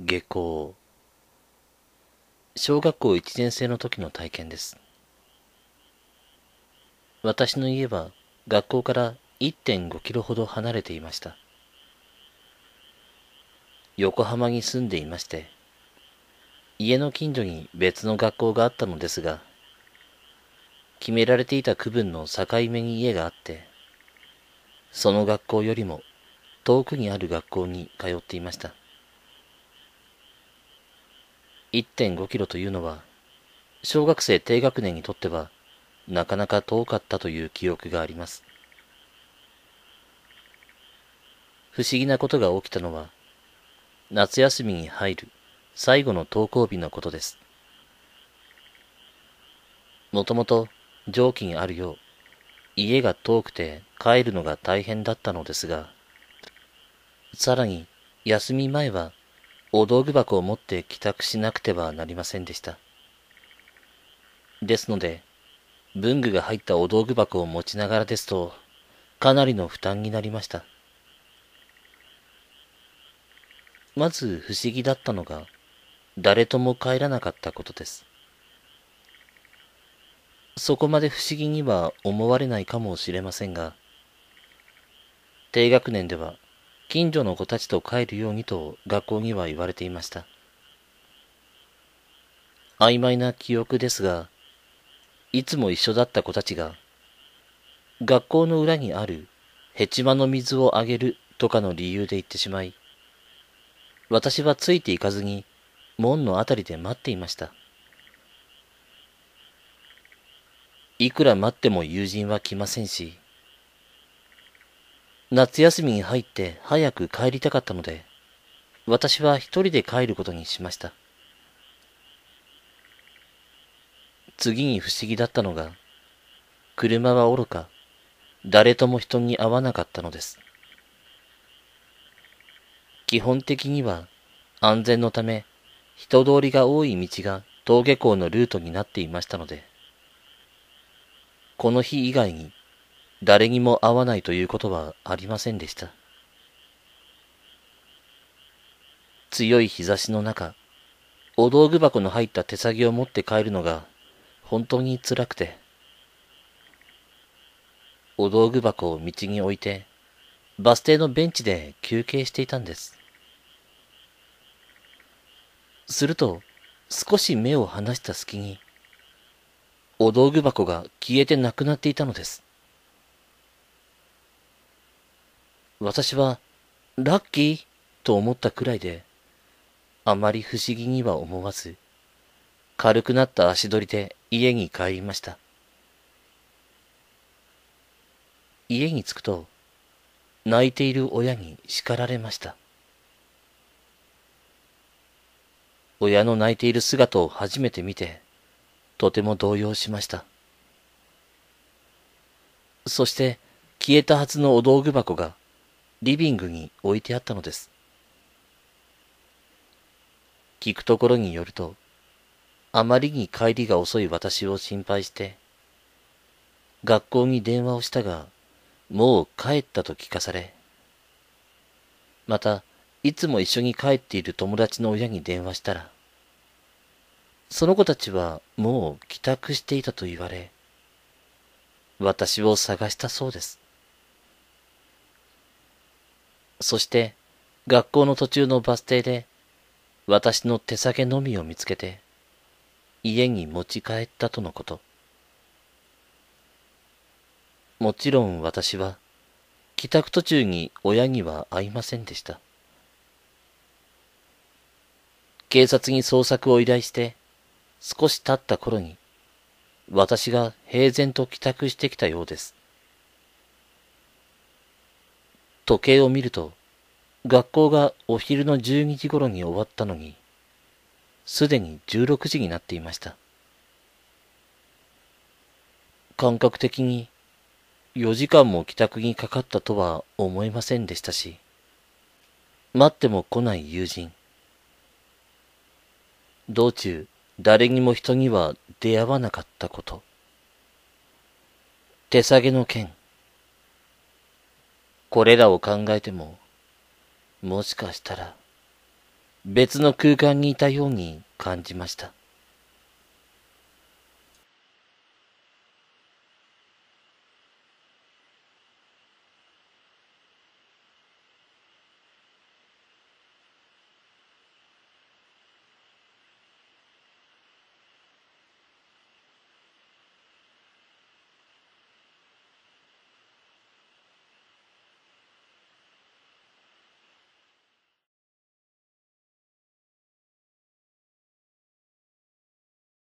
下校小学校1年生の時の体験です私の家は学校から1.5キロほど離れていました横浜に住んでいまして家の近所に別の学校があったのですが決められていた区分の境目に家があってその学校よりも遠くにある学校に通っていました1.5キロというのは、小学生低学年にとっては、なかなか遠かったという記憶があります。不思議なことが起きたのは、夏休みに入る最後の登校日のことです。もともと上記にあるよう、家が遠くて帰るのが大変だったのですが、さらに休み前はお道具箱を持って帰宅しなくてはなりませんでした。ですので、文具が入ったお道具箱を持ちながらですと、かなりの負担になりました。まず不思議だったのが、誰とも帰らなかったことです。そこまで不思議には思われないかもしれませんが、低学年では近所の子たちと帰るようにと学校には言われていました。曖昧な記憶ですが、いつも一緒だった子たちが、学校の裏にあるヘチマの水をあげるとかの理由で行ってしまい、私はついて行かずに門のあたりで待っていました。いくら待っても友人は来ませんし、夏休みに入って早く帰りたかったので、私は一人で帰ることにしました。次に不思議だったのが、車はおろか、誰とも人に会わなかったのです。基本的には安全のため人通りが多い道が峠港のルートになっていましたので、この日以外に誰にも会わないということはありませんでした。強い日差しの中、お道具箱の入った手提げを持って帰るのが本当に辛くて、お道具箱を道に置いて、バス停のベンチで休憩していたんです。すると、少し目を離した隙に、お道具箱が消えてなくなっていたのです。私は、ラッキーと思ったくらいで、あまり不思議には思わず、軽くなった足取りで家に帰りました。家に着くと、泣いている親に叱られました。親の泣いている姿を初めて見て、とても動揺しました。そして、消えたはずのお道具箱がリビングに置いてあったのです。聞くところによると、あまりに帰りが遅い私を心配して、学校に電話をしたが、もう帰ったと聞かされ、また、いつも一緒に帰っている友達の親に電話したら、その子たちはもう帰宅していたと言われ、私を探したそうです。そして、学校の途中のバス停で、私の手提げのみを見つけて、家に持ち帰ったとのこと。もちろん私は、帰宅途中に親には会いませんでした。警察に捜索を依頼して、少し経った頃に、私が平然と帰宅してきたようです。時計を見ると、学校がお昼の12時頃に終わったのに、すでに16時になっていました。感覚的に4時間も帰宅にかかったとは思いませんでしたし、待っても来ない友人。道中、誰にも人には出会わなかったこと。手提げの件。これらを考えても、もしかしたら、別の空間にいたように感じました。